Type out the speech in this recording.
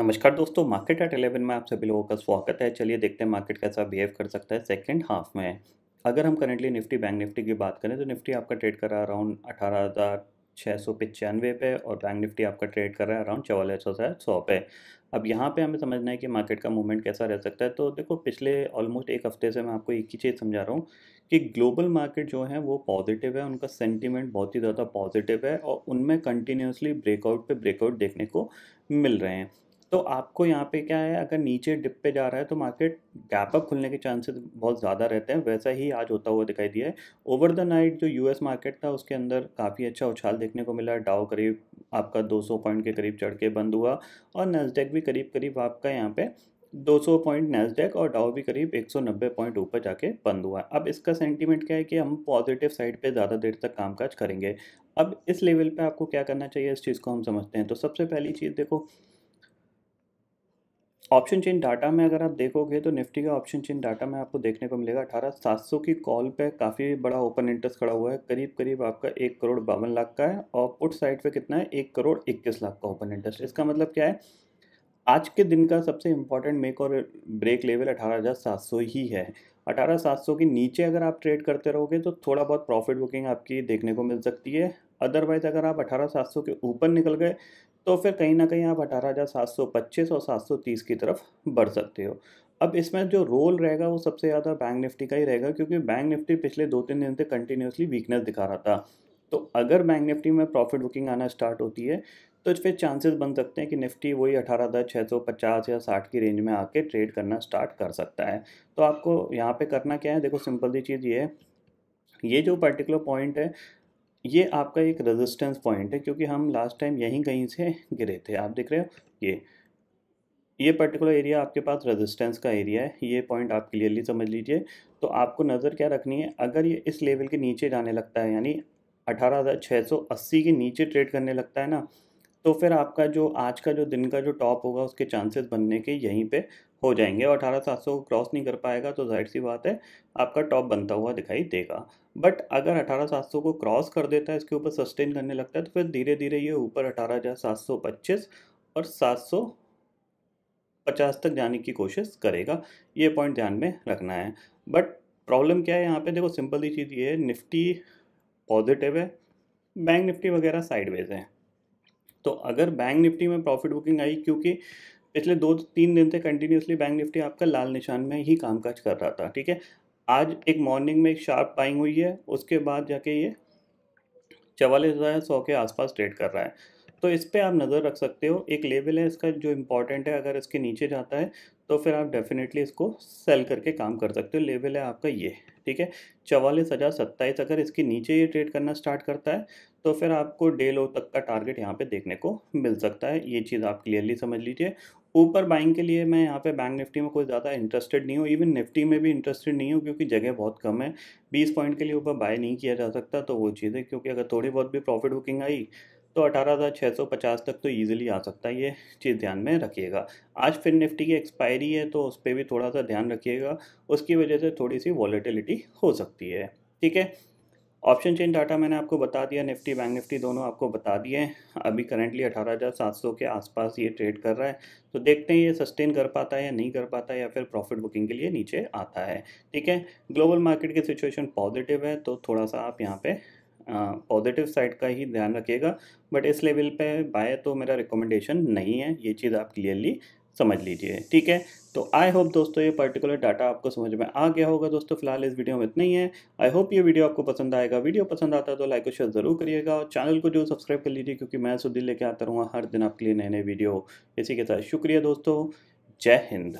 नमस्कार दोस्तों market at eleven में आप सभी लोगों का स्वागत है चलिए देखते हैं मार्केट कैसा बिहेव कर सकता है सेकेंड हाफ में अगर हम करेंटली निफ्टी बैंक निफ्टी की बात करें तो निफ्टी आपका ट्रेड कर रहा है अराउंड अठारह हज़ार छः सौ पचानवे पे और बैंक निफ्टी आपका ट्रेड कर रहा है अराउंड चवालीस हज़ार सौ पे अब यहाँ पे हमें समझना है कि मार्केट का मूवमेंट कैसा रह सकता है तो देखो पिछले ऑलमोस्ट एक हफ्ते से मैं आपको एक ही चीज़ समझा रहा हूँ कि ग्लोबल मार्केट जो है वो पॉजिटिव है उनका सेंटिमेंट बहुत ही ज़्यादा पॉजिटिव है और उनमें कंटिन्यूसली ब्रेकआउट पे ब्रेकआउट देखने को मिल रहे हैं तो आपको यहाँ पे क्या है अगर नीचे डिप पे जा रहा है तो मार्केट गैप अप खुलने के चांसेस बहुत ज़्यादा रहते हैं वैसा ही आज होता हुआ दिखाई दिया है ओवर द नाइट जो यूएस मार्केट था उसके अंदर काफ़ी अच्छा उछाल देखने को मिला डाओ करीब आपका 200 पॉइंट के करीब चढ़ के बंद हुआ और नेस्डेक भी करीब करीब आपका यहाँ पे 200 पॉइंट नेस्डेक और डाउ भी करीब 190 पॉइंट ऊपर जाके बंद हुआ अब इसका सेंटीमेंट क्या है कि हम पॉजिटिव साइड पे ज़्यादा देर तक कामकाज करेंगे अब इस लेवल पे आपको क्या करना चाहिए इस चीज़ को हम समझते हैं तो सबसे पहली चीज़ देखो ऑप्शन चेन डाटा में अगर आप देखोगे तो निफ्टी का ऑप्शन चेन डाटा में आपको देखने को मिलेगा अठारह सात सौ की कॉल पे काफ़ी बड़ा ओपन इंटरेस्ट खड़ा हुआ है करीब करीब आपका एक करोड़ बावन लाख का है और पुट साइड पे कितना है एक करोड़ इक्कीस लाख का ओपन इंटरेस्ट इसका मतलब क्या है आज के दिन का सबसे इंपॉर्टेंट मेक और ब्रेक लेवल अठारह हज़ार सात सौ ही है अठारह सात सौ के नीचे अगर आप ट्रेड करते रहोगे तो थोड़ा बहुत प्रॉफिट बुकिंग आपकी देखने को मिल सकती है अदरवाइज़ अगर आप अठारह सात सौ के ऊपर निकल गए तो फिर कहीं ना कहीं आप अठारह हज़ार सात सौ पच्चीस और सात सौ तीस की तरफ बढ़ सकते हो अब इसमें जो रोल रहेगा वो सबसे ज़्यादा बैंक निफ्टी का ही रहेगा क्योंकि बैंक निफ्टी पिछले दो तीन दिन से कंटिन्यूसली वीकनेस दिखा रहा था तो अगर बैंक निफ्टी में प्रॉफिट बुकिंग आना स्टार्ट होती है तो फिर चांसेस बन सकते हैं कि निफ्टी वही अठारह हज़ार छः सौ पचास या साठ की रेंज में आके ट्रेड करना स्टार्ट कर सकता है तो आपको यहाँ पे करना क्या है देखो सिंपल सी चीज़ ये है ये जो पर्टिकुलर पॉइंट है ये आपका एक रेजिस्टेंस पॉइंट है क्योंकि हम लास्ट टाइम यहीं कहीं से गिरे थे आप देख रहे हो ये ये पर्टिकुलर एरिया आपके पास रेजिस्टेंस का एरिया है ये पॉइंट आप क्लियरली समझ लीजिए तो आपको नज़र क्या रखनी है अगर ये इस लेवल के नीचे जाने लगता है यानी अठारह के नीचे ट्रेड करने लगता है ना तो फिर आपका जो आज का जो दिन का जो टॉप होगा उसके चांसेस बनने के यहीं पे हो जाएंगे और अठारह सात सौ क्रॉस नहीं कर पाएगा तो जाहिर सी बात है आपका टॉप बनता हुआ दिखाई देगा बट अगर अठारह सात सौ को क्रॉस कर देता है इसके ऊपर सस्टेन करने लगता है तो फिर धीरे धीरे ये ऊपर अठारह हज़ार सात सौ पच्चीस और सात सौ पचास तक जाने की कोशिश करेगा ये पॉइंट ध्यान में रखना है बट प्रॉब्लम क्या है यहाँ पे देखो सिंपल सी चीज़ ये है निफ्टी पॉजिटिव है बैंक निफ्टी वगैरह साइडवेज है तो अगर बैंक निफ्टी में प्रॉफिट बुकिंग आई क्योंकि पिछले दो तीन दिन से कंटिन्यूसली बैंक निफ्टी आपका लाल निशान में ही कामकाज कर रहा था ठीक है आज एक मॉर्निंग में एक शार्प बाइंग हुई है उसके बाद जाके ये चवालीस हज़ार सौ के आसपास ट्रेड कर रहा है तो इस पर आप नज़र रख सकते हो एक लेवल है इसका जो इम्पोर्टेंट है अगर इसके नीचे जाता है तो फिर आप डेफिनेटली इसको सेल करके काम कर सकते हो लेवल है आपका ये ठीक है चवालीस हज़ार सत्ताईस अगर इसके नीचे ये ट्रेड करना स्टार्ट करता है तो फिर आपको डे लो तक का टारगेट यहाँ पे देखने को मिल सकता है ये चीज़ आप क्लियरली समझ लीजिए ऊपर बाइंग के लिए मैं यहाँ पे बैंक निफ्टी में कोई ज़्यादा इंटरेस्टेड नहीं हूँ इवन निफ्टी में भी इंटरेस्टेड नहीं हूँ क्योंकि जगह बहुत कम है बीस पॉइंट के लिए ऊपर बाय नहीं किया जा सकता तो वो चीज़ है क्योंकि अगर थोड़ी बहुत भी प्रॉफिट बुकिंग आई तो अठारह हज़ार छः सौ पचास तक तो ईजिली आ सकता है ये चीज़ ध्यान में रखिएगा आज फिर निफ्टी की एक्सपायरी है तो उस पर भी थोड़ा सा ध्यान रखिएगा उसकी वजह से थोड़ी सी वॉलीटिलिटी हो सकती है ठीक है ऑप्शन चेन डाटा मैंने आपको बता दिया निफ्टी बैंक निफ्टी दोनों आपको बता दिए अभी करेंटली 18,700 के आसपास ये ट्रेड कर रहा है तो देखते हैं ये सस्टेन कर पाता है या नहीं कर पाता है या फिर प्रॉफिट बुकिंग के लिए नीचे आता है ठीक है ग्लोबल मार्केट की सिचुएशन पॉजिटिव है तो थोड़ा सा आप यहाँ पे पॉजिटिव साइड का ही ध्यान रखिएगा बट इस लेवल पे बाय तो मेरा रिकमेंडेशन नहीं है ये चीज़ आप क्लियरली समझ लीजिए ठीक है तो आई होप दोस्तों ये पर्टिकुलर डाटा आपको समझ में आ गया होगा दोस्तों फिलहाल इस वीडियो में इतना ही है आई होप ये वीडियो आपको पसंद आएगा वीडियो पसंद आता है तो लाइक और शेयर जरूर करिएगा और चैनल को जो सब्सक्राइब कर लीजिए क्योंकि मैं सुधीर लेके आता रहूँगा हर दिन आपके लिए नए नए वीडियो इसी के साथ शुक्रिया दोस्तों जय हिंद